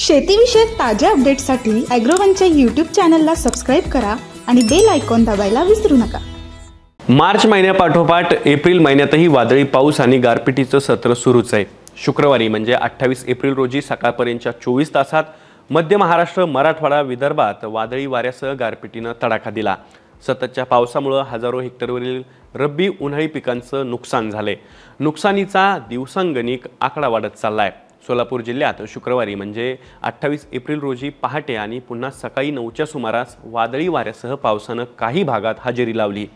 शेतीविषयक ताज्या अपडेटसाठी ऍग्रोवनच्या युट्यूब चॅनलला सबस्क्राईब करा आणि बेल आयकॉन दाबायला विसरू नका मार्च महिन्यापाठोपाठ एप्रिल महिन्यातही वादळी पाऊस आणि गारपिटीचं सत्र सुरूच आहे शुक्रवारी म्हणजे अठ्ठावीस एप्रिल रोजी सकाळपर्यंतच्या चोवीस तासात मध्य महाराष्ट्र मराठवाडा विदर्भात वादळी वाऱ्यासह गारपिटीनं तडाखा दिला सततच्या पावसामुळं हजारो हेक्टरवरील रब्बी उन्हाळी पिकांचं नुकसान झालंय नुकसानीचा दिवसांगणिक आकडा वाढत चाललाय सोलापूर जिल्ह्यात शुक्रवारी म्हणजे अठ्ठावीस एप्रिल रोजी पहाटे आणि पुन्हा सकाळी नऊच्या सुमारास वादळी वाऱ्यासह पावसानं काही भागात हजेरी लावली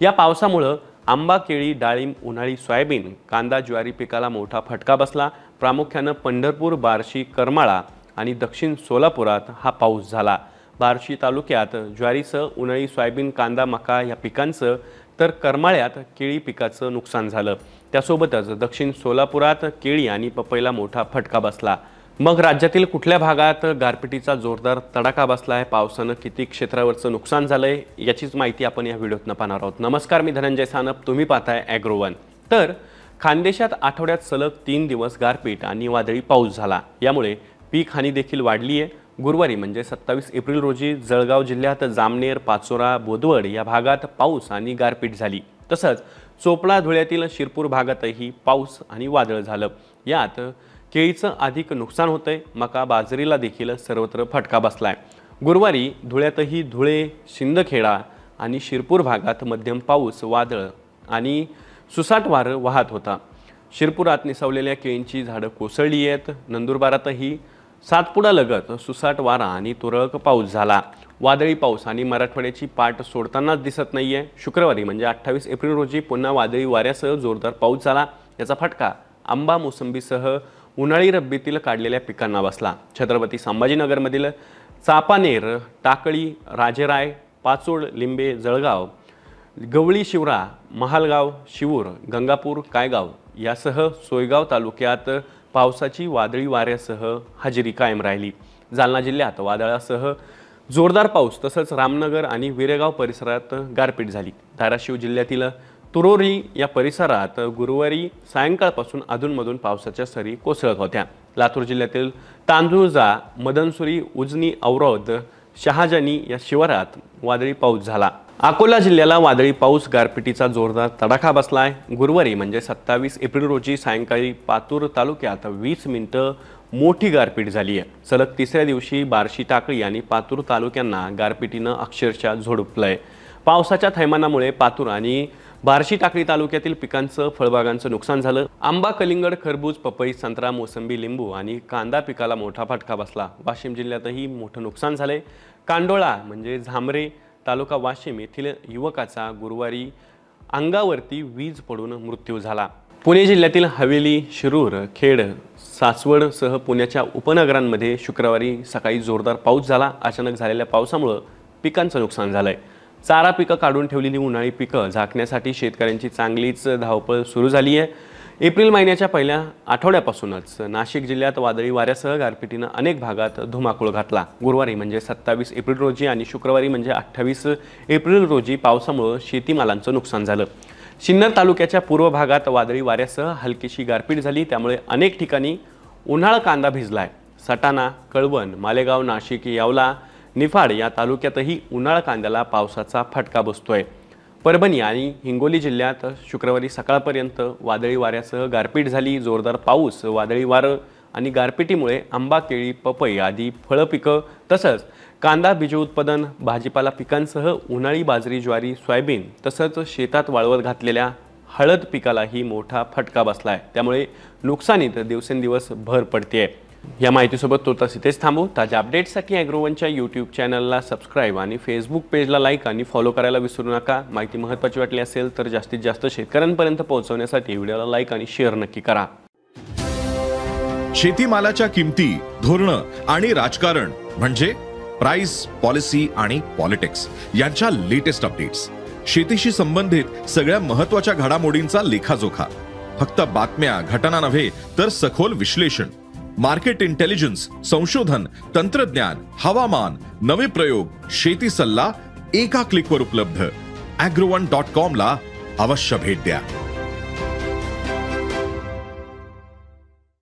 या पावसामुळं आंबा केळी डाळिंब उन्हाळी सोयाबीन कांदा ज्वारी पिकाला मोठा फटका बसला प्रामुख्यानं पंढरपूर बार्शी करमाळा आणि दक्षिण सोलापुरात हा पाऊस झाला बार्शी तालुक्यात ज्वारीसह उन्हाळी सोयाबीन कांदा मका या पिकांचं तर करमाळ्यात केळी पिकाचं नुकसान झालं त्यासोबतच दक्षिण सोलापुरात केळी आणि पपईला मोठा फटका बसला मग राज्यातील कुठल्या भागात गारपिटीचा जोरदार तडाखा बसला आहे पावसानं किती क्षेत्रावरचं नुकसान झालंय याचीच माहिती आपण या व्हिडिओतनं पाहणार आहोत नमस्कार मी धनंजय सानप तुम्ही पाहताय ॲग्रोवन तर खानदेशात आठवड्यात सलग तीन दिवस गारपीट आणि वादळी पाऊस झाला यामुळे पीक हानी देखील वाढली आहे गुरुवारी म्हणजे सत्तावीस एप्रिल रोजी जळगाव जिल्ह्यात जामनेर पाचोरा बोदवड या भागात पाऊस आणि गारपीट झाली तसंच चोपळा धुळ्यातील शिरपूर भागातही पाऊस आणि वादळ झालं यात केळीचं अधिक नुकसान होतंय मका बाजरीला देखील सर्वत्र फटका बसलाय गुरुवारी धुळ्यातही धुळे शिंदखेडा आणि शिरपूर भागात मध्यम पाऊस वादळ आणि सुसाट वारं वाहत होता शिरपुरात निसवलेल्या केळींची झाडं कोसळली आहेत नंदुरबारातही सातपुडा लगत सुसाट वारा आणि तुरळक पाऊस झाला वादळी पाऊस आणि मराठवाड्याची पाठ सोडतानाच दिसत नाही आहे शुक्रवारी म्हणजे अठ्ठावीस एप्रिल रोजी पुन्हा वादळी वाऱ्यासह जोरदार पाऊस झाला याचा फटका आंबा मोसंबीसह उन्हाळी रब्बीतील काढलेल्या पिकांना बसला छत्रपती संभाजीनगरमधील चापानेर टाकळी राजेराय पाचोड लिंबे जळगाव गवळी शिवरा महालगाव शिवूर गंगापूर कायगाव यासह सोयगाव तालुक्यात पावसाची वादळी वाऱ्यासह हजेरी कायम राहिली जालना जिल्ह्यात वादळासह जोरदार पाऊस तसंच रामनगर आणि विरेगाव परिसरात गारपीट झाली धाराशिव जिल्ह्यातील तुरोरी या परिसरात गुरुवारी सायंकाळपासून अधूनमधून पावसाच्या सरी कोसळत होत्या लातूर जिल्ह्यातील तांदुळजा मदनसुरी उजनी औरद शहाजनी या शिवारात वादळी पाऊस झाला अकोला जिल्ह्याला वादळी पाऊस गारपिटीचा जोरदार तडाखा बसला आहे गुरुवारी म्हणजे सत्तावीस एप्रिल रोजी सायंकाळी पातूर तालुक्यात वीस मिनिटं मोठी गारपीट झाली आहे सलग तिसऱ्या दिवशी बार्शी टाकळी आणि पातूर तालुक्यांना गारपिटीनं अक्षरशः झोडपलं आहे पावसाच्या थैमानामुळे पातूर आणि बारशी टाकळी तालुक्यातील पिकांचं फळबागांचं नुकसान झालं आंबा कलिंगड खरबूज पपई संत्रा मोसंबी लिंबू आणि कांदा पिकाला मोठा फटका बसला वाशिम जिल्ह्यातही मोठं नुकसान झालंय कांडोळा म्हणजे झांबरे तालुका वाशिम येथील युवकाचा गुरुवारी अंगावरती वीज पडून मृत्यू झाला पुणे जिल्ह्यातील हवेली शिरूर खेड सासवडसह पुण्याच्या उपनगरांमध्ये शुक्रवारी सकाळी जोरदार पाऊस झाला अचानक झालेल्या पावसामुळं पिकांचं नुकसान झालंय चारा पिकं काढून ठेवलेली उन्हाळी पिकं झाकण्यासाठी शेतकऱ्यांची चांगलीच धावपळ सुरू झाली आहे एप्रिल महिन्याच्या पहिल्या आठवड्यापासूनच नाशिक जिल्ह्यात वादळी वाऱ्यासह गारपिटीनं अनेक भागात धुमाकूळ घातला गुरुवारी म्हणजे सत्तावीस एप्रिल रोजी आणि शुक्रवारी म्हणजे अठ्ठावीस एप्रिल रोजी पावसामुळं शेतीमालांचं नुकसान झालं सिन्नर तालुक्याच्या पूर्व भागात वादळी वाऱ्यासह हलकीशी गारपीट झाली त्यामुळे अनेक ठिकाणी उन्हाळा कांदा भिजला आहे सटाणा कळवण मालेगाव नाशिक यावला निफाड या तालुक्यातही उन्हाळा कांद्याला पावसाचा फटका बसतोय परभणी आणि हिंगोली जिल्ह्यात शुक्रवारी सकाळपर्यंत वादळी वाऱ्यासह गारपीट झाली जोरदार पाऊस वादळी वारं आणि गारपिटीमुळे आंबा केळी पपई आदी फळं पिकं तसंच कांदा बीज उत्पादन भाजीपाला पिकांसह उन्हाळी बाजरी ज्वारी सोयाबीन तसंच शेतात वाळवत घातलेल्या हळद पिकालाही मोठा फटका बसला आहे त्यामुळे नुकसानीत दिवसेंदिवस भर पडते आहे या माहितीसोबत तोतास इथेच थांबू ताज्या अपडेट्ससाठी ॲग्रोवनच्या यूट्यूब चॅनलला सबस्क्राईब आणि फेसबुक पेजला लाईक आणि फॉलो करायला विसरू नका माहिती महत्त्वाची वाटली असेल तर जास्तीत जास्त शेतकऱ्यांपर्यंत पोहोचवण्यासाठी व्हिडिओला लाईक आणि शेअर नक्की करा मालाच्या किमती धोरण आणि राजकारण म्हणजे प्राइस पॉलिसी आणि पॉलिटिक्स यांच्या लेटेस्ट अपडेट्स शेतीशी संबंधित सगळ्या महत्वाच्या घडामोडींचा लेखाजोखा फक्त बातम्या घटना नव्हे तर सखोल विश्लेषण मार्केट इंटेलिजेंस संशोधन तंत्रज्ञान हवामान नवे प्रयोग शेती सल्ला एका क्लिकवर उपलब्ध अॅग्रोवन डॉट कॉम ला अवश्य भेट द्या